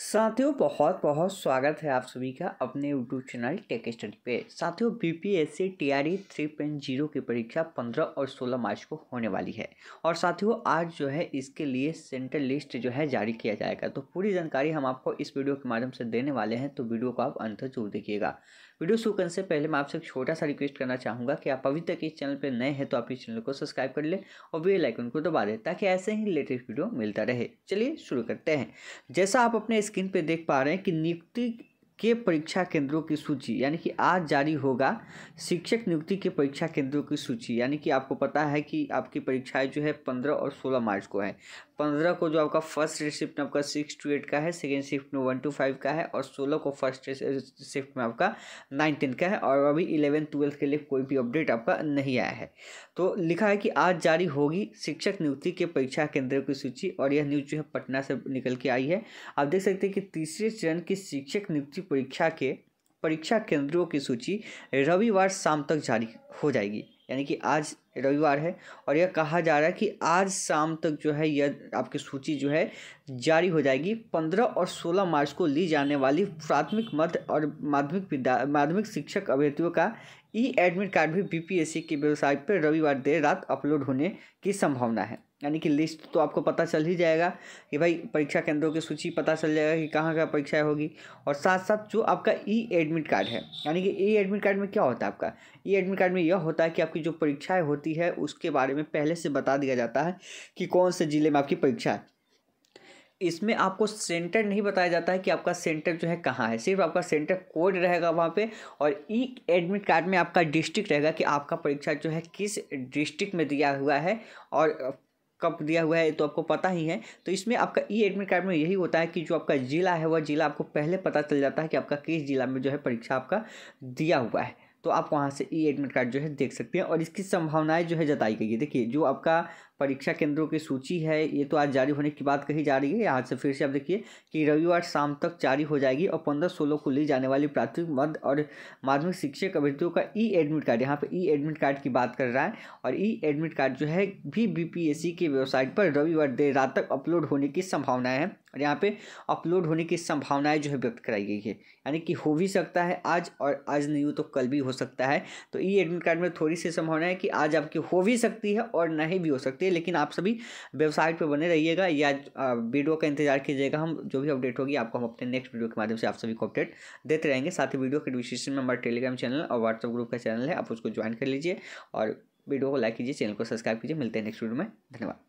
साथियों बहुत बहुत स्वागत है आप सभी का अपने यूट्यूब चैनल टेक स्टडी पे साथियों B P S C R E three point zero की परीक्षा पंद्रह और सोलह मार्च को होने वाली है और साथियों आज जो है इसके लिए सेंटर लिस्ट जो है जारी किया जाएगा तो पूरी जानकारी हम आपको इस वीडियो के माध्यम से देने वाले हैं तो वीडियो को आप अंत जरूर देखिएगा वीडियो शुरू करने से पहले मैं आपसे एक छोटा सा रिक्वेस्ट करना चाहूँगा कि आप अभी तक इस चैनल पर नए हैं तो आप इस चैनल को सब्सक्राइब कर लें और वे लाइकन को दबा दें ताकि ऐसे ही लेटेस्ट वीडियो मिलता रहे चलिए शुरू करते हैं जैसा आप अपने स्क्रीन पे देख पा रहे हैं कि नियुक्ति के परीक्षा केंद्रों की सूची यानी कि आज जारी होगा शिक्षक नियुक्ति के परीक्षा केंद्रों की सूची यानी कि आपको पता है कि आपकी परीक्षाएं जो है पंद्रह और सोलह मार्च को है पंद्रह को जो आपका फर्स्ट शिफ्ट में आपका सिक्स टू एट का है सेकेंड शिफ्ट में वन टू फाइव का है और सोलह को फर्स्ट शिफ्ट में आपका नाइन टेन का है और अभी इलेवन ट्वेल्थ के लिए कोई भी अपडेट आपका नहीं आया है तो लिखा है कि आज जारी होगी शिक्षक नियुक्ति के परीक्षा केंद्रों की सूची और यह न्यूज़ जो है पटना से निकल के आई है आप देख सकते हैं कि तीसरे चरण की शिक्षक नियुक्ति परीक्षा के परीक्षा केंद्रों की सूची रविवार शाम तक जारी हो जाएगी यानी कि आज रविवार है और यह कहा जा रहा है कि आज शाम तक जो है यह आपकी सूची जो है जारी हो जाएगी पंद्रह और सोलह मार्च को ली जाने वाली प्राथमिक मध्य और माध्यमिक विद्या माध्यमिक शिक्षक अभ्यर्थियों का ई एडमिट कार्ड भी बीपीएससी की वेबसाइट पर रविवार देर रात अपलोड होने की संभावना है यानी कि लिस्ट तो आपको पता चल ही जाएगा कि भाई परीक्षा केंद्रों की सूची पता चल जाएगा कि कहाँ कहाँ परीक्षाएँ होगी और साथ साथ जो आपका ई एडमिट कार्ड है यानी कि ई एडमिट कार्ड में क्या होता है आपका ई एडमिट कार्ड में यह होता है कि आपकी जो परीक्षाएँ होती है उसके बारे में पहले से बता दिया जाता है कि कौन से ज़िले में आपकी परीक्षा है इसमें आपको सेंटर नहीं बताया जाता है कि आपका सेंटर जो है कहाँ है सिर्फ आपका सेंटर कोड रहेगा वहाँ पे और ई एडमिट कार्ड में आपका डिस्ट्रिक्ट रहेगा कि आपका परीक्षा जो है किस डिस्ट्रिक्ट में दिया हुआ है और कप दिया हुआ है तो आपको पता ही है तो इसमें आपका ई एडमिट कार्ड में यही होता है कि जो आपका ज़िला है वह ज़िला आपको पहले पता चल जाता है कि आपका किस ज़िला में जो है परीक्षा आपका दिया हुआ है तो आप वहाँ से ई एडमिट कार्ड जो है देख सकते हैं और इसकी संभावनाएं जो है जताई गई है देखिए जो आपका परीक्षा केंद्रों की सूची है ये तो आज जारी होने की बात कही जा रही है आज से फिर से आप देखिए कि रविवार शाम तक जारी हो जाएगी और पंद्रह सोलह को ली जाने वाली प्राथमिक मध्य और माध्यमिक शिक्षक अभ्यर्थियों का ई एडमिट कार्ड यहाँ पे ई एडमिट कार्ड की बात कर रहा है और ई एडमिट कार्ड जो है भी बी की वेबसाइट पर रविवार देर रात तक अपलोड होने की संभावना है और यहाँ पर अपलोड होने की संभावनाएँ जो है व्यक्त कराई गई है यानी कि हो भी सकता है आज और आज नहीं हो तो कल भी हो सकता है तो ई एडमिट कार्ड में थोड़ी सी संभावना है कि आज आपकी हो भी सकती है और नहीं भी हो सकती चाहिए लेकिन आप सभी वेबसाइट पर बने रहिएगा या वीडियो का इंतजार कीजिएगा हम जो भी अपडेट होगी आपको हम अपने नेक्स्ट वीडियो के माध्यम से आप सभी को अपडेट देते रहेंगे साथ ही वीडियो के डिस्क्रिप्शन में हमारे टेलीग्राम चैनल और व्हाट्सअप ग्रुप का चैनल है आप उसको ज्वाइन कर लीजिए और वीडियो को लाइक कीजिए चैनल को सब्सक्राइब कीजिए मिलते हैं नेक्स्ट वीडियो में धन्यवाद